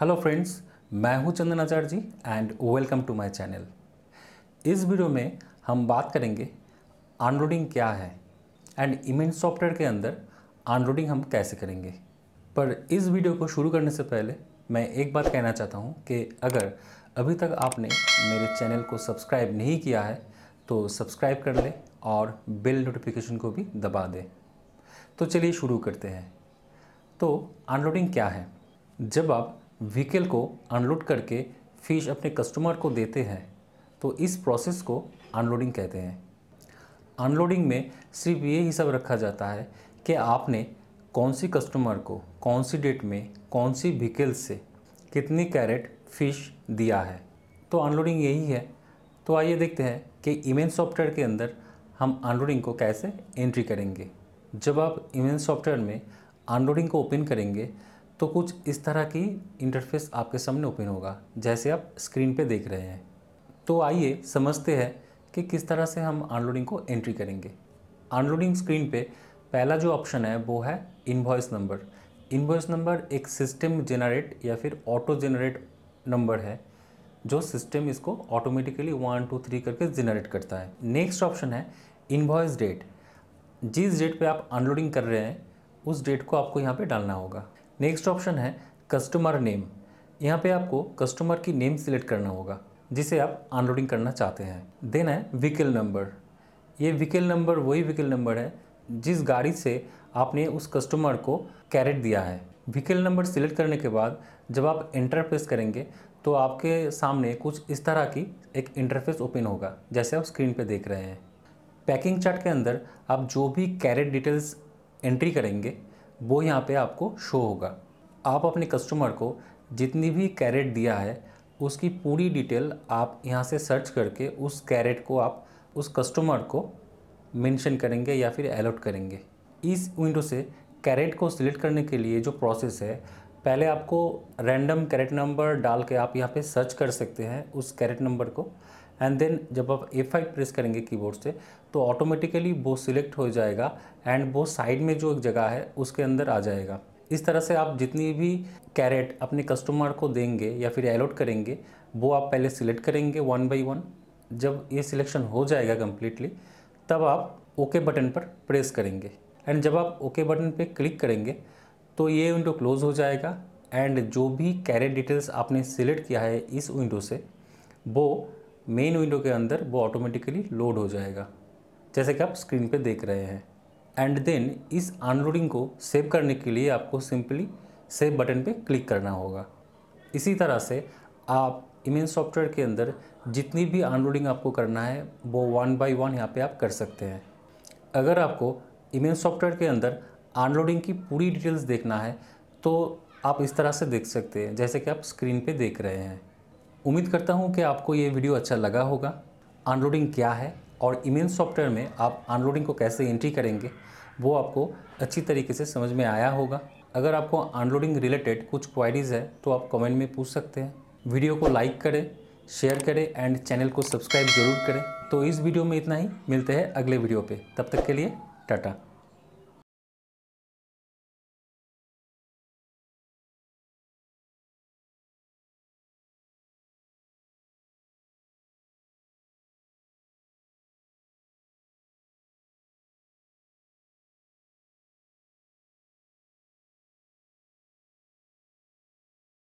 hello friends मैं हूं Chandan Acharya ji and welcome to my channel इस वीडियो में हम बात करेंगे अनलोडिंग क्या है एंड इमेंट सॉफ्टवेयर के अंदर अनलोडिंग हम कैसे करेंगे पर इस वीडियो को शुरू करने से पहले मैं एक बात कहना चाहता हूं कि अगर अभी तक आपने मेरे चैनल को सब्सक्राइब नहीं किया है तो सब्सक्राइब कर लें और बिल नोटिफिकेशन को भी दबा दें तो चलिए शुरू करते हैं तो अनलोडिंग क्या है जब आप व्हीकल को अनलोड करके फ़िश अपने कस्टमर को देते हैं तो इस प्रोसेस को अनलोडिंग कहते हैं अनलोडिंग में सिर्फ ये हिसाब रखा जाता है कि आपने कौन सी कस्टमर को कौन सी डेट में कौन सी व्हीकल से कितनी कैरेट फ़िश दिया है तो अनलोडिंग यही है तो आइए देखते हैं कि इमेन सॉफ्टवेयर के अंदर हम अनलोडिंग को कैसे एंट्री करेंगे जब आप इमेन सॉफ्टवेयर में अनलोडिंग को ओपन करेंगे तो कुछ इस तरह की इंटरफेस आपके सामने ओपन होगा जैसे आप स्क्रीन पे देख रहे हैं तो आइए समझते हैं कि किस तरह से हम अनलोडिंग को एंट्री करेंगे अनलोडिंग स्क्रीन पे पहला जो ऑप्शन है वो है इन्वॉइस नंबर इन्वॉइस नंबर एक सिस्टम जेनरेट या फिर ऑटो जेनरेट नंबर है जो सिस्टम इसको ऑटोमेटिकली वन टू थ्री करके जेनरेट करता है नेक्स्ट ऑप्शन है इन्वॉइस डेट जिस डेट पे आप अनलोडिंग कर रहे हैं उस डेट को आपको यहाँ पे डालना होगा नेक्स्ट ऑप्शन है कस्टमर नेम यहाँ पे आपको कस्टमर की नेम सिलेक्ट करना होगा जिसे आप अनलोडिंग करना चाहते हैं देन है व्हीकल नंबर ये व्हीकल नंबर वही व्हीकल नंबर है जिस गाड़ी से आपने उस कस्टमर को कैरेट दिया है व्हीकल नंबर सिलेक्ट करने के बाद जब आप इंटरफेस करेंगे तो आपके सामने कुछ इस तरह की एक इंटरफेस ओपन होगा जैसे आप स्क्रीन पर देख रहे हैं पैकिंग चार्ट के अंदर आप जो भी कैरेट डिटेल्स एंट्री करेंगे वो यहाँ पे आपको शो होगा आप अपने कस्टमर को जितनी भी कैरेट दिया है उसकी पूरी डिटेल आप यहाँ से सर्च करके उस कैरेट को आप उस कस्टमर को मेंशन करेंगे या फिर अलॉट करेंगे इस विंडो से कैरेट को सिलेक्ट करने के लिए जो प्रोसेस है पहले आपको रैंडम कैरेट नंबर डाल के आप यहाँ पे सर्च कर सकते हैं उस कैरेट नंबर को एंड देन जब आप ए फाइव प्रेस करेंगे कीबोर्ड से तो ऑटोमेटिकली वो सिलेक्ट हो जाएगा एंड वो साइड में जो एक जगह है उसके अंदर आ जाएगा इस तरह से आप जितनी भी कैरेट अपने कस्टमर को देंगे या फिर एलोट करेंगे वो आप पहले सिलेक्ट करेंगे वन बाई वन जब ये सिलेक्शन हो जाएगा कम्प्लीटली तब आप ओके okay बटन पर प्रेस करेंगे एंड जब आप ओके okay बटन पर क्लिक करेंगे तो ये विंडो क्लोज़ हो जाएगा एंड जो भी कैरेट डिटेल्स आपने सिलेक्ट किया है इस विंडो से वो मेन विंडो के अंदर वो ऑटोमेटिकली लोड हो जाएगा जैसे कि आप स्क्रीन पे देख रहे हैं एंड देन इस अनलोडिंग को सेव करने के लिए आपको सिंपली सेव बटन पे क्लिक करना होगा इसी तरह से आप इमेज सॉफ्टवेयर के अंदर जितनी भी अनलोडिंग आपको करना है वो वन बाई वन यहाँ पे आप कर सकते हैं अगर आपको इमेज सॉफ्टवेयर के अंदर अनलोडिंग की पूरी डिटेल्स देखना है तो आप इस तरह से देख सकते हैं जैसे कि आप स्क्रीन पे देख रहे हैं उम्मीद करता हूँ कि आपको ये वीडियो अच्छा लगा होगा अनलोडिंग क्या है और ईमेल सॉफ्टवेयर में आप अनलोडिंग को कैसे एंट्री करेंगे वो आपको अच्छी तरीके से समझ में आया होगा अगर आपको अनलोडिंग रिलेटेड कुछ क्वायरीज़ है तो आप कमेंट में पूछ सकते हैं वीडियो को लाइक करें शेयर करें एंड चैनल को सब्सक्राइब ज़रूर करें तो इस वीडियो में इतना ही मिलते हैं अगले वीडियो पे तब तक के लिए टाटा